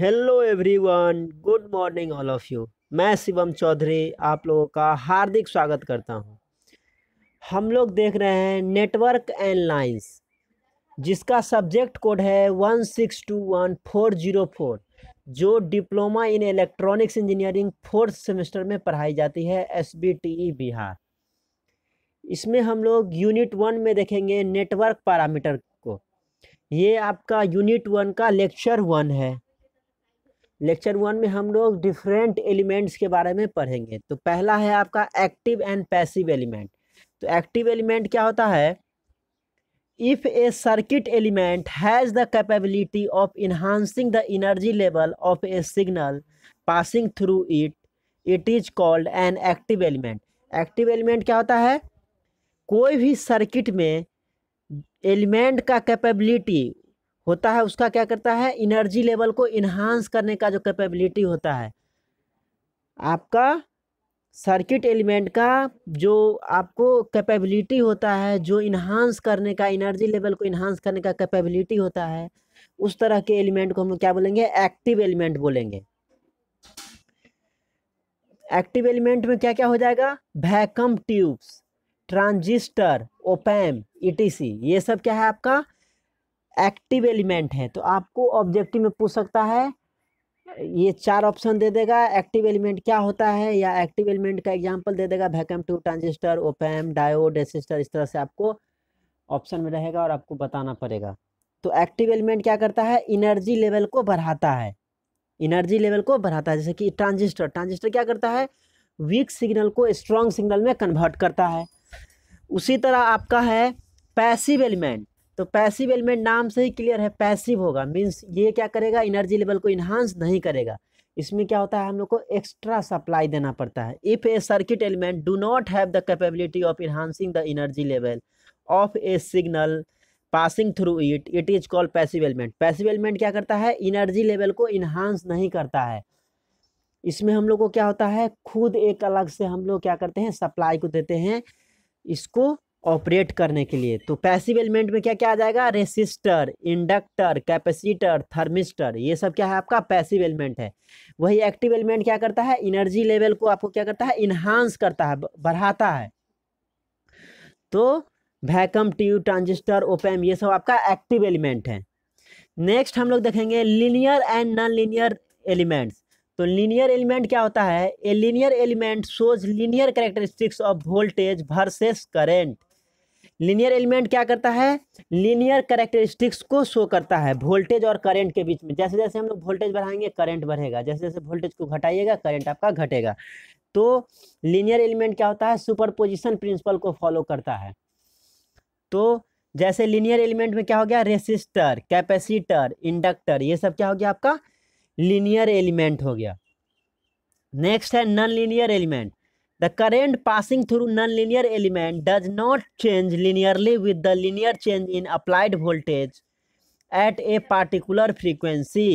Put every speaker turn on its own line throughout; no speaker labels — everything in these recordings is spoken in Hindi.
hello everyone good morning all of you मैं शिवम चौधरी आप लोगों का हार्दिक स्वागत करता हूं हम लोग देख रहे हैं नेटवर्क एंड लाइंस जिसका सब्जेक्ट कोड है one six two one four zero four जो diploma in electronics engineering fourth semester में पढ़ाई जाती है एस e बिहार इसमें हम लोग यूनिट वन में देखेंगे नेटवर्क पैरामीटर को ये आपका यूनिट वन का लेक्चर वन है लेक्चर वन में हम लोग डिफरेंट एलिमेंट्स के बारे में पढ़ेंगे तो पहला है आपका एक्टिव एंड पैसिव एलिमेंट तो एक्टिव एलिमेंट क्या होता है if a circuit element has the capability of enhancing the energy level of a signal passing through it it is called an active element active element क्या होता है कोई भी सर्किट में एलिमेंट का कैपेबिलिटी होता है उसका क्या करता है इनर्जी लेवल को इन्हांस करने का जो कैपेबिलिटी होता है आपका सर्किट एलिमेंट का जो आपको कैपेबिलिटी होता है जो इन्हांस करने का एनर्जी लेवल को इन्हांस करने का कैपेबिलिटी होता है उस तरह के एलिमेंट को हम क्या बोलेंगे एक्टिव एलिमेंट बोलेंगे एक्टिव एलिमेंट में क्या क्या हो जाएगा वैकम ट्यूब्स ट्रांजिस्टर ओपैम ई ये सब क्या है आपका एक्टिव एलिमेंट है तो आपको ऑब्जेक्टिव में पूछ सकता है ये चार ऑप्शन दे देगा एक्टिव एलिमेंट क्या होता है या एक्टिव एलिमेंट का एग्जांपल दे देगा vacuum tube transistor op amp diode डेसिस्टर इस तरह से आपको ऑप्शन में रहेगा और आपको बताना पड़ेगा तो एक्टिव एलिमेंट क्या करता है इनर्जी लेवल को बढ़ाता है इनर्जी लेवल को बढ़ाता है जैसे कि ट्रांजिस्टर ट्रांजिस्टर क्या करता है वीक सिग्नल को स्ट्रॉन्ग सिग्नल में कन्वर्ट करता है उसी तरह आपका है पैसिव एलिमेंट तो पैसिव एलिमेंट नाम से ही क्लियर है पैसिव होगा मीन्स ये क्या करेगा एनर्जी लेवल को इन्हांस नहीं करेगा इसमें क्या होता है हम लोग को एक्स्ट्रा सप्लाई देना पड़ता है if a circuit element do not have the capability of enhancing the energy level of a signal passing through it it is called passive element passive element क्या करता है इनर्जी लेवल को इन्हांस नहीं करता है इसमें हम लोग को क्या होता है खुद एक अलग से हम लोग क्या करते हैं सप्लाई को देते हैं इसको ऑपरेट करने के लिए तो पैसिव एलिमेंट में क्या क्या आ जाएगा रेसिस्टर इंडक्टर कैपेसिटर थर्मिस्टर ये सब क्या है आपका पैसिव एलिमेंट है वही एक्टिव एलिमेंट क्या करता है एनर्जी लेवल को आपको क्या करता है इन्हांस करता है बढ़ाता है तो वैकम ट्यूब ट्रांजिस्टर ओपेम ये सब आपका एक्टिव एलिमेंट है नेक्स्ट हम लोग देखेंगे linear and non linear elements तो लीनियर एलिमेंट क्या होता है a linear element shows linear characteristics of voltage versus current linear element क्या करता है लीनियर करेक्टरिस्टिक्स को शो करता है वोल्टेज और करंट के बीच में जैसे जैसे हम लोग वोल्टेज बढ़ाएंगे करंट बढ़ेगा जैसे जैसे वोल्टेज को घटाइएगा करंट आपका घटेगा तो लीनियर एलिमेंट क्या होता है सुपर पोजिशन प्रिंसिपल को फॉलो करता है तो जैसे लीनियर एलिमेंट में क्या हो गया रेसिस्टर कैपेसिटर इंडक्टर ये सब क्या हो गया आपका लीनियर एलिमेंट हो गया नेक्स्ट है non linear element the current passing through non linear element does not change linearly with the linear change in applied voltage at a particular frequency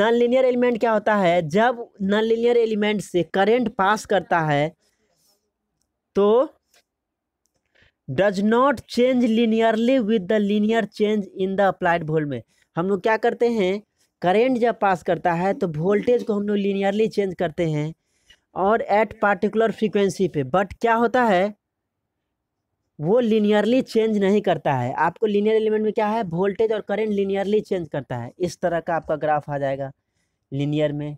non linear element क्या होता है जब नॉन लीनियर एलिमेंट से करेंट पास करता है तो does not change linearly with the linear change in the applied volt में हम लोग क्या करते हैं करेंट जब पास करता है तो वोल्टेज को हम लोग लीनियरली चेंज करते हैं और एट पार्टिकुलर फ्रीक्वेंसी पे बट क्या होता है वो लीनियरली चेंज नहीं करता है आपको लीनियर एलिमेंट में क्या है वोल्टेज और करंट लिनियरली चेंज करता है इस तरह का आपका ग्राफ आ जाएगा लीनियर में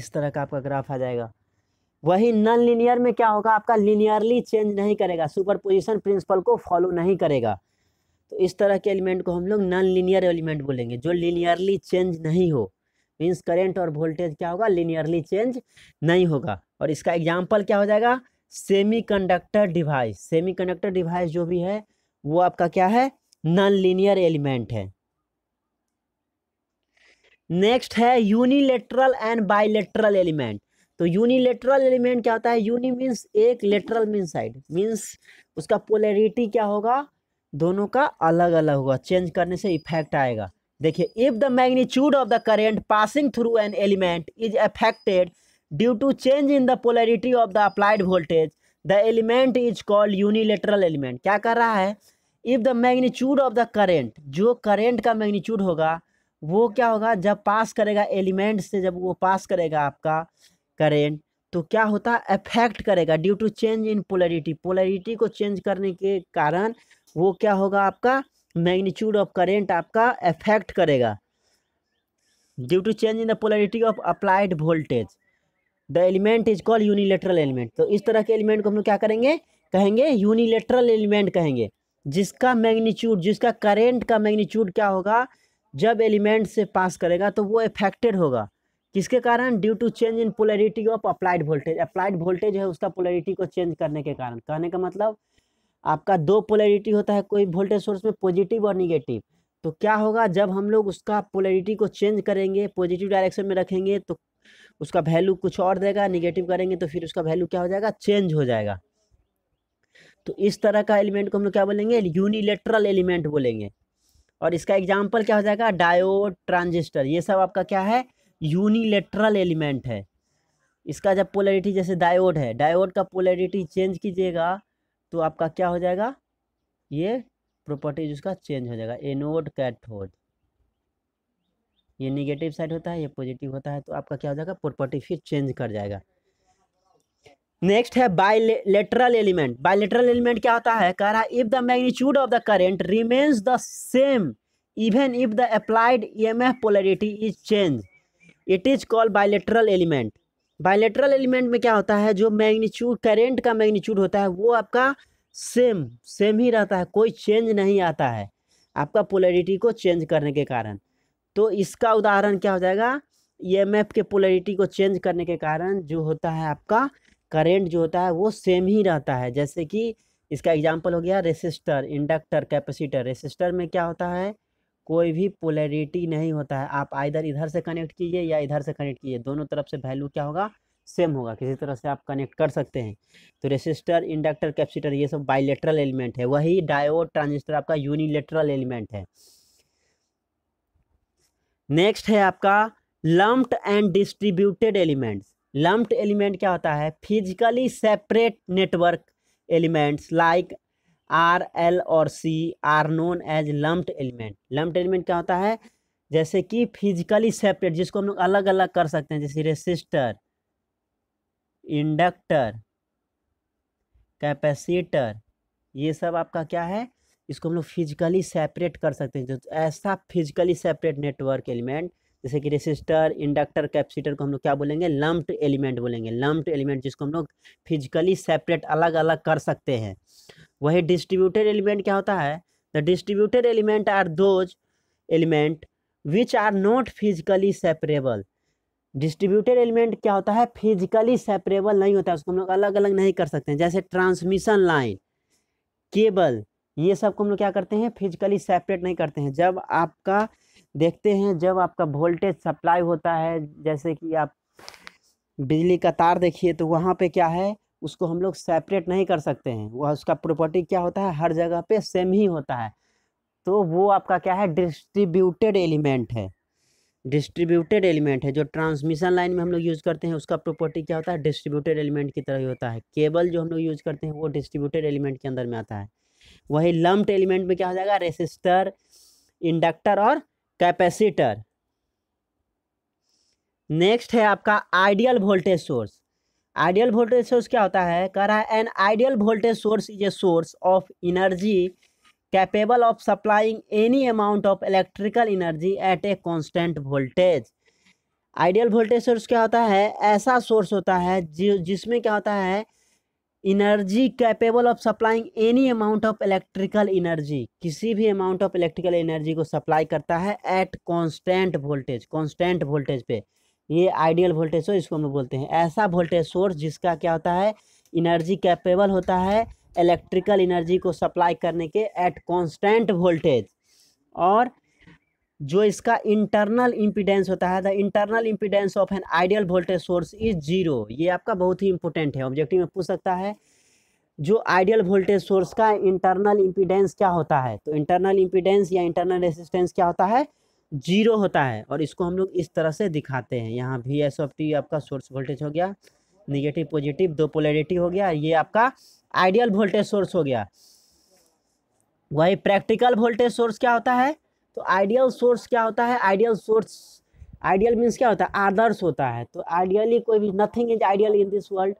इस तरह का आपका ग्राफ आ जाएगा वही नॉन लिनियर में क्या होगा आपका लिनियरली चेंज नहीं करेगा सुपर पोजिशन प्रिंसिपल को फॉलो नहीं करेगा तो इस तरह के एलिमेंट को हम लोग नॉन लिनियर एलिमेंट बोलेंगे जो लिनियरली चेंज नहीं हो मीन्स करेंट और वोल्टेज क्या होगा लीनियरली चेंज नहीं होगा और इसका एग्जाम्पल क्या हो जाएगा सेमीकंडक्टर डिवाइस सेमीकंडक्टर डिवाइस जो भी है वो आपका क्या है नॉन लीनियर एलिमेंट है नेक्स्ट है यूनिलेटरल एंड बाइलेटरल एलिमेंट तो यूनिलेटरल एलिमेंट क्या होता है यूनि मीन्स एक लेटरल मीन साइड मीन्स उसका पोलरिटी क्या होगा दोनों का अलग अलग होगा चेंज करने से इफेक्ट आएगा देखिए if the magnitude of the current passing through an element is affected due to change in the polarity of the applied voltage the element is called unilateral element क्या कर रहा है if the magnitude of the current जो करेंट का मैग्नीट्यूड होगा वो क्या होगा जब पास करेगा एलिमेंट से जब वो पास करेगा आपका करेंट तो क्या होता है अफेक्ट करेगा due to change in polarity polarity को चेंज करने के कारण वो क्या होगा आपका मैग्नीट्यूड ऑफ करेंट आपका अफेक्ट करेगा due to change in the polarity of applied voltage the element is called unilateral element तो इस तरह के एलिमेंट को हम लोग क्या करेंगे कहेंगे यूनिलेटरल एलिमेंट कहेंगे जिसका मैग्नीट्यूड जिसका करेंट का मैग्नीट्यूड क्या होगा जब एलिमेंट से पास करेगा तो वो अफेक्टेड होगा किसके कारण due to change in polarity of applied voltage applied voltage है उसका पोलरिटी को चेंज करने के कारण कहने का मतलब आपका दो पोलरिटी होता है कोई वोल्टेज सोर्स में पॉजिटिव और निगेटिव तो क्या होगा जब हम लोग उसका पोलरिटी को चेंज करेंगे पॉजिटिव डायरेक्शन में रखेंगे तो उसका वैल्यू कुछ और देगा निगेटिव करेंगे तो फिर उसका वैल्यू क्या हो जाएगा चेंज हो जाएगा तो इस तरह का एलिमेंट को हम लोग क्या बोलेंगे यूनिलेटरल एलिमेंट बोलेंगे और इसका एग्जाम्पल क्या हो जाएगा डायोड ट्रांजिस्टर ये सब आपका क्या है यूनिलेटरल एलिमेंट है इसका जब पोलरिटी जैसे डायोड है डायोड का पोलरिटी चेंज कीजिएगा तो आपका क्या हो जाएगा ये प्रॉपर्टीज उसका चेंज हो जाएगा एनोड कैथोड ये निगेटिव साइड होता है ये पॉजिटिव होता है तो आपका क्या हो जाएगा प्रॉपर्टी फिर चेंज कर जाएगा नेक्स्ट है बायलेटरल एलिमेंट बायलेटरल एलिमेंट क्या होता है कह रहा है if the magnitude of the current remains the same even if the applied EMF polarity is change it is called bilateral element bilateral element में क्या होता है जो मैग्नीट्यूड करेंट का मैग्नीट्यूड होता है वो आपका सेम सेम ही रहता है कोई चेंज नहीं आता है आपका पोलरिटी को चेंज करने के कारण तो इसका उदाहरण क्या हो जाएगा ईएमएफ e के पोलरिटी को चेंज करने के कारण जो होता है आपका करेंट जो होता है वो सेम ही रहता है जैसे कि इसका एग्जाम्पल हो गया रेसिस्टर इंडक्टर कैपेसिटर रेसिस्टर में क्या होता है कोई भी पोलैरिटी नहीं होता है आप आइधर इधर से कनेक्ट कीजिए या इधर से कनेक्ट कीजिए दोनों तरफ से वैल्यू क्या होगा सेम होगा किसी तरह से आप कनेक्ट कर सकते हैं तो रेसिस्टर इंडक्टर कैपेसिटर ये सब बाइलेटरल एलिमेंट है वही डायोड ट्रांजिस्टर आपका यूनिलेटरल एलिमेंट है नेक्स्ट है आपका lumped and distributed elements lumped element क्या होता है physically separate network elements like R L और C are known as lumped element lumped element क्या होता है जैसे कि फिजिकली सेपरेट जिसको हम लोग अलग अलग कर सकते हैं जैसे रेसिस्टर इंडक्टर कैपेसिटर ये सब आपका क्या है इसको हम लोग फिजिकली सेपरेट कर सकते हैं जो ऐसा फिजिकली सेपरेट नेटवर्क एलिमेंट जैसे कि रेसिस्टर इंडक्टर कैपेसिटर को हम लोग क्या बोलेंगे लम्प्ड एलिमेंट बोलेंगे लम्प्ड एलिमेंट जिसको हम लोग फिजिकली सेपरेट अलग अलग कर सकते हैं वही डिस्ट्रीब्यूटेड एलिमेंट क्या होता है the distributed element are those elements which are not physically separable distributed element क्या होता है फिजिकली सेपरेबल नहीं होता है उसको हम लोग अलग अलग नहीं कर सकते हैं जैसे ट्रांसमिशन लाइन केबल ये सब को हम लोग क्या करते हैं फिजिकली सेपरेट नहीं करते हैं जब आपका देखते हैं जब आपका वोल्टेज सप्लाई होता है जैसे कि आप बिजली का तार देखिए तो वहाँ पे क्या है उसको हम लोग सेपरेट नहीं कर सकते हैं वह उसका प्रॉपर्टी क्या होता है हर जगह पे सेम ही होता है तो वो आपका क्या है डिस्ट्रीब्यूटेड एलिमेंट है डिस्ट्रीब्यूटेड एलिमेंट है जो ट्रांसमिशन लाइन में हम लोग यूज़ करते हैं उसका प्रॉपर्टी क्या होता है डिस्ट्रीब्यूटेड एलिमेंट की तरह ही होता है केबल जो हम लोग यूज़ करते हैं वो डिस्ट्रीब्यूटेड एलिमेंट के अंदर में आता है वही लम्प्ड एलिमेंट में क्या हो जाएगा रेसिस्टर इंडक्टर और कैपेसिटर नेक्स्ट है आपका ideal voltage source ideal voltage source क्या होता है कह रहा है an ideal voltage source is a source of energy capable of supplying any amount of electrical energy at a constant voltage ideal voltage source क्या होता है ऐसा सोर्स होता है जि जिसमें क्या होता है energy capable of supplying any amount of electrical energy किसी भी अमाउंट ऑफ इलेक्ट्रिकल एनर्जी को सप्लाई करता है at constant voltage constant voltage पे ये आइडियल वोल्टेज सोर्स इसको हम लोग बोलते हैं ऐसा वोल्टेज सोर्स जिसका क्या होता है इनर्जी कैपेबल होता है इलेक्ट्रिकल इनर्जी को सप्लाई करने के एट कॉन्स्टेंट वोल्टेज और जो इसका इंटरनल इम्पिडेंस होता है the internal impedance of an ideal voltage source is zero ये आपका बहुत ही इंपॉर्टेंट है ऑब्जेक्टिव में पूछ सकता है जो आइडियल वोल्टेज सोर्स का इंटरनल इम्पिडेंस क्या होता है तो इंटरनल इम्पिडेंस या इंटरनल रेसिस्टेंस क्या होता है जीरो होता है और इसको हम लोग इस तरह से दिखाते हैं यहाँ वी एस ऑफ टी आपका सोर्स वोल्टेज हो गया निगेटिव पॉजिटिव दो पोलरिटी हो गया ये आपका आइडियल वोल्टेज सोर्स हो गया वही प्रैक्टिकल वोल्टेज सोर्स क्या होता है तो आइडियल सोर्स क्या होता है आइडियल सोर्स आइडियल मीन्स क्या होता है आदर्श होता है तो आइडियली कोई भी nothing is ideal in this world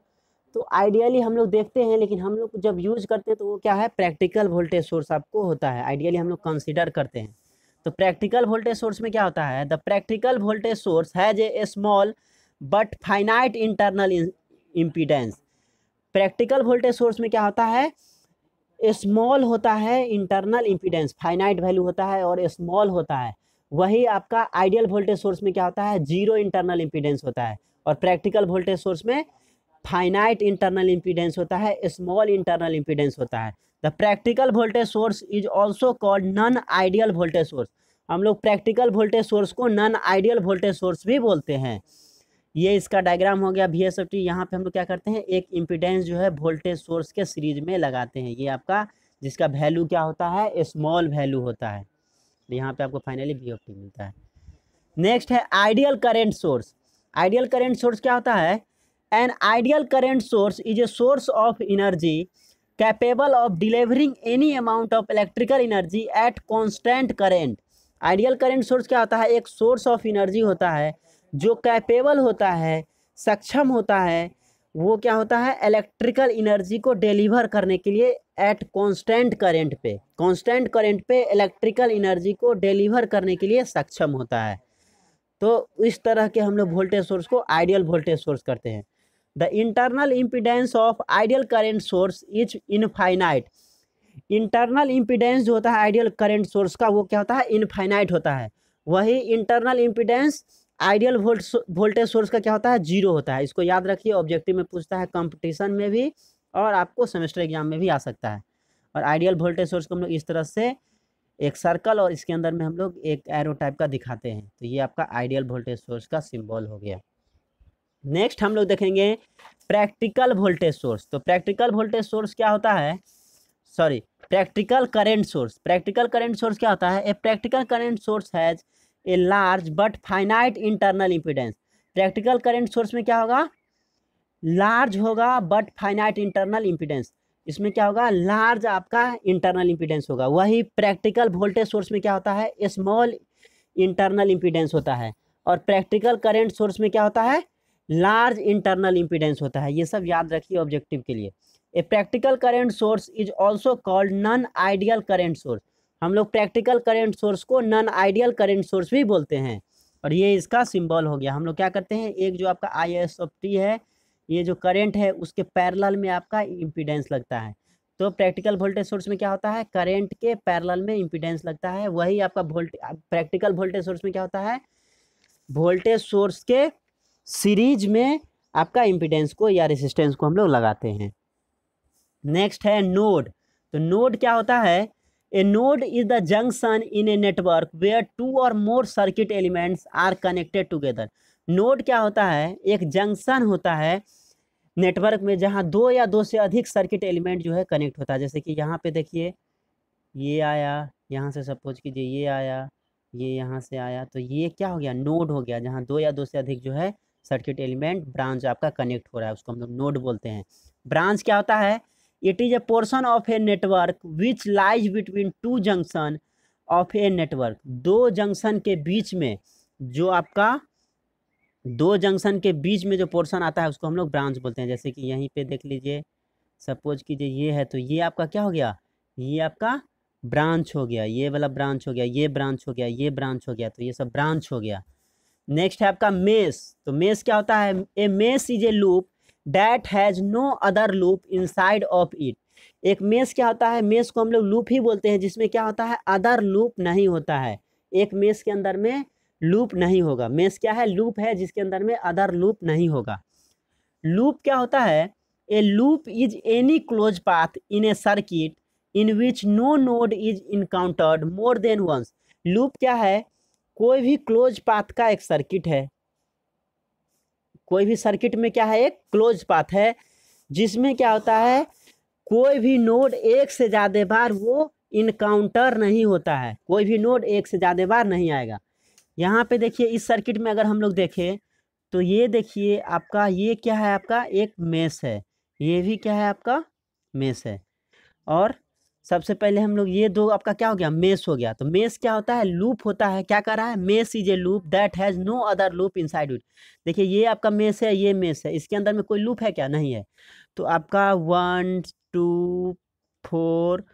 तो आइडियली हम लोग देखते हैं लेकिन हम लोग जब यूज करते हैं तो वो क्या है प्रैक्टिकल वोल्टेज सोर्स आपको होता है आइडियली हम लोग कंसिडर करते हैं तो प्रैक्टिकल वोल्टेज सोर्स में क्या होता है the practical voltage source has a small but finite internal impedance practical voltage source में क्या होता है स्मॉल होता है इंटरनल इम्पीडेंस फाइनाइट वैल्यू होता है और स्मॉल होता है वही आपका आइडियल वोल्टेज सोर्स में क्या होता है जीरो इंटरनल इम्पीडेंस होता है और प्रैक्टिकल वोल्टेज सोर्स में फाइनाइट इंटरनल इम्पीडेंस होता है स्मॉल इंटरनल इम्पीडेंस होता है the practical voltage source is also called non ideal voltage source हम लोग प्रैक्टिकल वोल्टेज सोर्स को नन आइडियल वोल्टेज सोर्स भी बोलते हैं ये इसका डायग्राम हो गया वी एस एफ टी यहाँ पर हम लोग क्या करते हैं एक इम्पिडेंस जो है वोल्टेज सोर्स के सीरीज में लगाते हैं ये आपका जिसका वैल्यू क्या होता है स्मॉल वैल्यू होता है यहाँ पे आपको फाइनली वी एफ टी मिलता है नेक्स्ट है ideal current source ideal current source क्या होता है an ideal current source is a source of energy capable of delivering any amount of electrical energy at constant current ideal current source क्या होता है एक सोर्स ऑफ एनर्जी होता है जो कैपेबल होता है सक्षम होता है वो क्या होता है इलेक्ट्रिकल एनर्जी को डिलीवर करने के लिए एट कॉन्स्टेंट करेंट पे कॉन्स्टेंट करेंट पे इलेक्ट्रिकल एनर्जी को डिलीवर करने के लिए सक्षम होता है तो इस तरह के हम लोग वोल्टेज सोर्स को आइडियल वोल्टेज सोर्स करते हैं the internal impedance of ideal current source is infinite internal impedance जो होता है आइडियल करेंट सोर्स का वो क्या होता है इनफाइनाइट होता है वही internal impedance ideal voltage source का क्या होता है जीरो होता है इसको याद रखिए ऑब्जेक्टिव में पूछता है कंपटीशन में भी और आपको सेमेस्टर एग्जाम में भी आ सकता है और आइडियल वोल्टेज सोर्स को हम लोग इस तरह से एक सर्कल और इसके अंदर में हम लोग एक एरो टाइप का दिखाते हैं तो ये आपका आइडियल वोल्टेज सोर्स का सिंबल हो गया नेक्स्ट हम लोग देखेंगे प्रैक्टिकल वोल्टेज सोर्स तो प्रैक्टिकल वोल्टेज सोर्स क्या होता है sorry practical current source practical current source क्या होता है a practical current source has a large but finite internal impedance practical current source में क्या होगा लार्ज होगा बट फाइनाइट इंटरनल इम्पिडेंस इसमें क्या होगा लार्ज आपका इंटरनल इम्पिडेंस होगा वही प्रैक्टिकल वोल्टेज सोर्स में क्या होता है स्मॉल इंटरनल इम्पिडेंस होता है और प्रैक्टिकल करेंट सोर्स में क्या होता है लार्ज इंटरनल इम्पिडेंस होता है ये सब याद रखिए ऑब्जेक्टिव के लिए a practical current source is also called non ideal current source हम लोग प्रैक्टिकल करेंट सोर्स को नन आइडियल करेंट सोर्स भी बोलते हैं और ये इसका सिंबल हो गया हम लोग क्या करते हैं एक जो आपका आई एस ऑफ टी है ये जो करेंट है उसके पैरल में आपका इम्पीडेंस लगता है तो प्रैक्टिकल वोल्टेज सोर्स में क्या होता है करेंट के पैरल में इम्पीडेंस लगता है वही आपका वोल्टे प्रैक्टिकल वोल्टेज सोर्स में क्या होता है वोल्टेज सोर्स के सीरीज में आपका इम्पिडेंस को या रेसिस्टेंस को हम लोग लगाते हैं नेक्स्ट है नोड तो नोड क्या होता है a node is the junction in a network where two or more circuit elements are connected together node क्या होता है एक जंक्शन होता है नेटवर्क में जहाँ दो या दो से अधिक सर्किट एलिमेंट जो है कनेक्ट होता है जैसे कि यहाँ पे देखिए ये आया यहाँ से सपोज कीजिए ये आया ये यहाँ से आया तो ये क्या हो गया नोड हो गया जहाँ दो या दो से अधिक जो है सर्किट एलिमेंट ब्रांच आपका कनेक्ट हो रहा है उसको हम लोग नोड बोलते हैं ब्रांच क्या होता है it is a portion of a network which lies between two junction of a network दो जंक्शन के बीच में जो आपका दो जंक्शन के बीच में जो पोर्सन आता है उसको हम लोग ब्रांच बोलते हैं जैसे कि यहीं पे देख लीजिए सपोज कीजिए ये है तो ये आपका क्या हो गया ये आपका ब्रांच हो गया ये वाला ब्रांच हो गया ये ब्रांच हो गया ये ब्रांच हो गया तो ये सब ब्रांच हो गया नेक्स्ट है आपका मेस तो मेस क्या होता है a mesh is a loop that has no other loop inside of it एक मेस क्या होता है मेस को हम लोग लूप ही बोलते हैं जिसमें क्या होता है अदर लूप नहीं होता है एक मेस के अंदर में लूप नहीं होगा मेस क्या है लूप है जिसके अंदर में अदर लूप नहीं होगा लूप क्या होता है a loop is any closed path in a circuit in which no node is encountered more than once loop क्या है कोई भी क्लोज पाथ का एक सर्किट है कोई भी सर्किट में क्या है एक क्लोज पाथ है जिसमें क्या होता है कोई भी नोड एक से ज़्यादा बार वो इनकाउंटर नहीं होता है कोई भी नोड एक से ज़्यादा बार नहीं आएगा यहाँ पे देखिए इस सर्किट में अगर हम लोग देखें तो ये देखिए आपका ये क्या है आपका एक मेस है ये भी क्या है आपका मेस है और सबसे पहले हम लोग ये दो आपका क्या हो गया मेस हो गया तो मेस क्या होता है लूप होता है क्या कर रहा है mesh is a loop that has no other loop inside it देखिए ये आपका मेस है ये मेस है इसके अंदर में कोई लूप है क्या नहीं है तो आपका वन टू फोर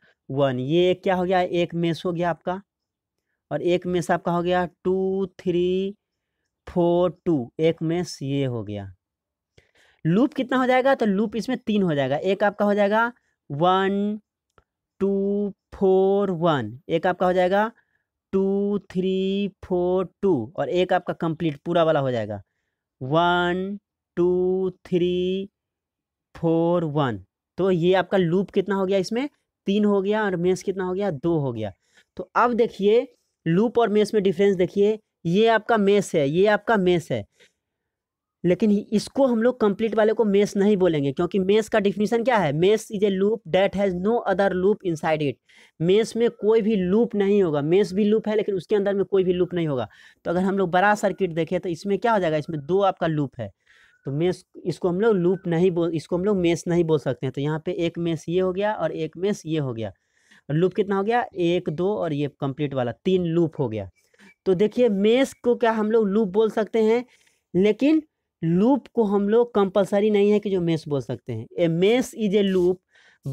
वन ये क्या हो गया एक मेस हो गया आपका और एक मेस आपका हो गया टू थ्री फोर टू एक मेस ये हो गया लूप कितना हो जाएगा तो लूप इसमें तीन हो जाएगा एक आपका हो जाएगा वन टू फोर वन एक आपका हो जाएगा टू थ्री फोर टू और एक आपका कंप्लीट पूरा वाला हो जाएगा one two three four one तो ये आपका लूप कितना हो गया इसमें तीन हो गया और मेस कितना हो गया दो हो गया तो अब देखिए लूप और मेस में डिफरेंस देखिए ये आपका मेस है ये आपका मेस है लेकिन इसको हम लोग कंप्लीट वाले को मेस नहीं बोलेंगे क्योंकि मेस का डिफिनीशन क्या है mesh is a loop that has no other loop inside it mesh में कोई भी लूप नहीं होगा मेस भी लूप है लेकिन उसके अंदर में कोई भी लूप नहीं होगा तो अगर हम लोग बड़ा सर्किट देखें तो इसमें क्या हो जाएगा इसमें दो आपका लूप है तो मेस इसको हम लोग लूप नहीं बोल इसको हम लोग मेस नहीं बोल सकते हैं तो यहाँ पे एक मेस ये हो गया और एक मेस ये हो गया लूप कितना हो गया एक दो और ये कंप्लीट वाला तीन लूप हो गया तो देखिए मेस को क्या हम लोग लूप बोल सकते हैं लेकिन लूप को हम लोग कंपलसरी नहीं है कि जो मेस बोल सकते हैं a mesh is a loop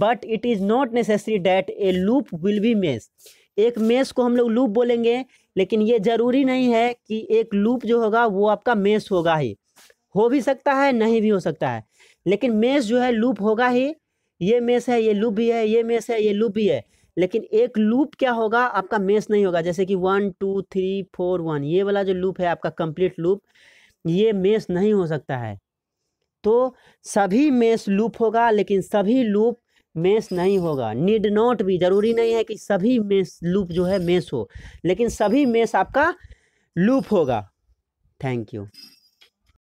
but it is not necessary that a loop will be mesh एक मेस को हम लोग लूप बोलेंगे लेकिन ये ज़रूरी नहीं है कि एक लूप जो होगा वो आपका मेस होगा ही हो भी सकता है नहीं भी हो सकता है लेकिन मेस जो है लूप होगा ही ये मेस है ये लूप भी है ये मेस है ये लूप भी है लेकिन एक लूप क्या होगा आपका मेस नहीं होगा जैसे कि one two three four one ये वाला जो लूप है आपका कंप्लीट लूप ये मेष नहीं हो सकता है तो सभी मेष लूप होगा लेकिन सभी लूप मेष नहीं होगा नीड नॉट भी ज़रूरी नहीं है कि सभी मेष लूप जो है मेष हो लेकिन सभी मेष आपका लूप होगा थैंक यू